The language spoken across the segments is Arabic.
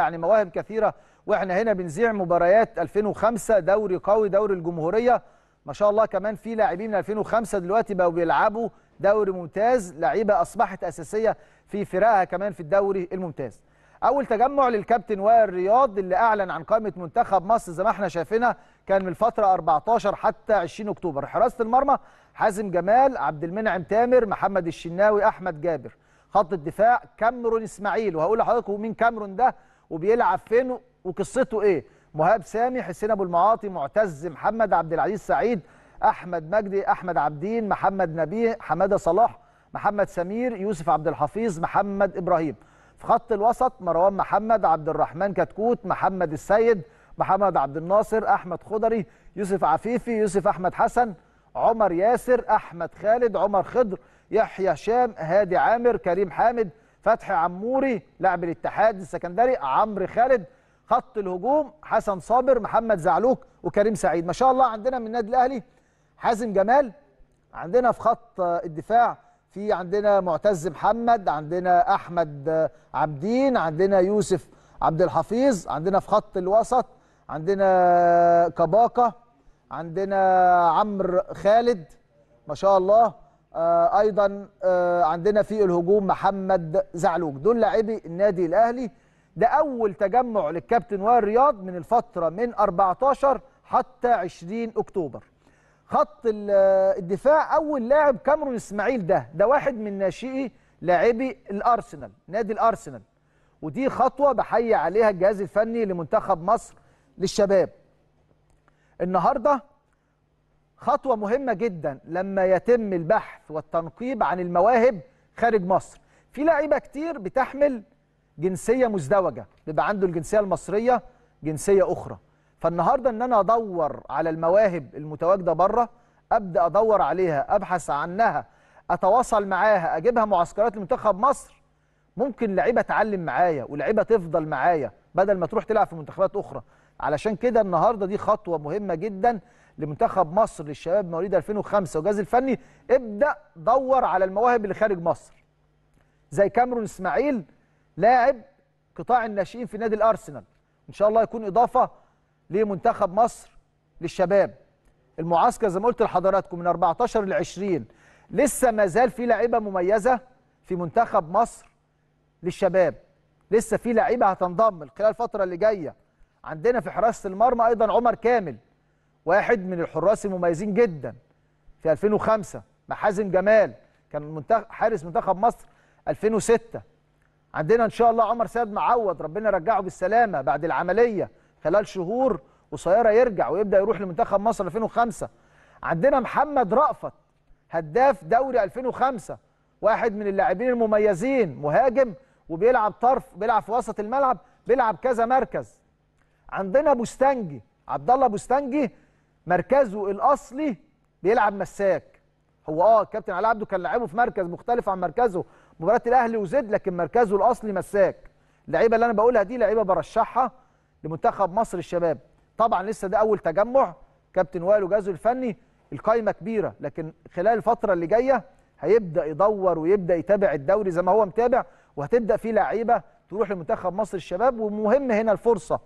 يعني مواهب كثيره واحنا هنا بنذيع مباريات 2005 دوري قوي دوري الجمهوريه ما شاء الله كمان في لاعبين من 2005 دلوقتي بقوا بيلعبوا دوري ممتاز لعيبه اصبحت اساسيه في فرقها كمان في الدوري الممتاز اول تجمع للكابتن وائل رياض اللي اعلن عن قائمه منتخب مصر زي ما احنا شايفينها كان من الفتره 14 حتى 20 اكتوبر حراسه المرمى حازم جمال عبد المنعم تامر محمد الشناوي احمد جابر خط الدفاع كامرون اسماعيل وهقول لحضراتكم مين كامرون ده وبيلعب فين وقصته ايه مهاب سامي حسين ابو المعاطي معتز محمد عبد العزيز سعيد احمد مجدي احمد عبدين محمد نبيه حماده صلاح محمد سمير يوسف عبد الحفيظ محمد ابراهيم في خط الوسط مروان محمد عبد الرحمن كتكوت محمد السيد محمد عبد الناصر احمد خضري يوسف عفيفي يوسف احمد حسن عمر ياسر احمد خالد عمر خضر يحيى شام هادي عامر كريم حامد فتحي عموري لاعب الاتحاد السكندري عمرو خالد خط الهجوم حسن صابر محمد زعلوك وكريم سعيد ما شاء الله عندنا من النادي الاهلي حازم جمال عندنا في خط الدفاع في عندنا معتز محمد عندنا احمد عبدين عندنا يوسف عبد الحفيظ عندنا في خط الوسط عندنا كباقه عندنا عمرو خالد ما شاء الله آه، ايضا آه، عندنا في الهجوم محمد زعلوج دول لاعبي النادي الاهلي ده اول تجمع للكابتن وائل رياض من الفتره من 14 حتى 20 اكتوبر خط الدفاع اول لاعب كامرون اسماعيل ده ده واحد من ناشئي لاعبي الارسنال نادي الارسنال ودي خطوه بحيي عليها الجهاز الفني لمنتخب مصر للشباب النهارده خطوة مهمة جدا لما يتم البحث والتنقيب عن المواهب خارج مصر في لعيبة كتير بتحمل جنسية مزدوجة بيبقى عنده الجنسية المصرية جنسية أخرى فالنهاردة أن أنا أدور على المواهب المتواجدة بره أبدأ أدور عليها أبحث عنها أتواصل معاها أجيبها معسكرات المنتخب مصر ممكن لعيبة تعلم معايا ولعيبة تفضل معايا بدل ما تروح تلعب في منتخبات أخرى علشان كده النهاردة دي خطوة مهمة جداً لمنتخب مصر للشباب مواليد 2005 والجهاز الفني ابدا دور على المواهب اللي خارج مصر زي كاميرون اسماعيل لاعب قطاع الناشئين في نادي الارسنال ان شاء الله يكون اضافه لمنتخب مصر للشباب المعسكر زي ما قلت لحضراتكم من 14 ل 20 لسه ما زال في لعيبه مميزه في منتخب مصر للشباب لسه في لعيبه هتنضم خلال الفتره اللي جايه عندنا في حراسه المرمى ايضا عمر كامل واحد من الحراس المميزين جدا في 2005 مع حازم جمال كان منتخب حارس منتخب مصر 2006 عندنا ان شاء الله عمر سيد معوض ربنا يرجعه بالسلامه بعد العمليه خلال شهور قصيره يرجع ويبدا يروح لمنتخب مصر 2005 عندنا محمد رأفت هداف دوري 2005 واحد من اللاعبين المميزين مهاجم وبيلعب طرف بيلعب في وسط الملعب بيلعب كذا مركز عندنا بوستانجي عبد الله بوستانجي مركزه الاصلي بيلعب مساك هو اه الكابتن علي عبده كان لاعبه في مركز مختلف عن مركزه مباراه الاهلي وزد لكن مركزه الاصلي مساك اللعيبه اللي انا بقولها دي لعيبه برشحها لمنتخب مصر الشباب طبعا لسه ده اول تجمع كابتن وائل وجهازه الفني القايمه كبيره لكن خلال الفتره اللي جايه هيبدا يدور ويبدا يتابع الدوري زي ما هو متابع وهتبدا في لعيبه تروح لمنتخب مصر الشباب ومهم هنا الفرصه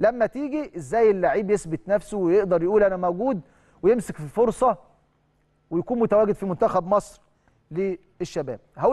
لما تيجي ازاي اللعيب يثبت نفسه ويقدر يقول انا موجود ويمسك في فرصه ويكون متواجد في منتخب مصر للشباب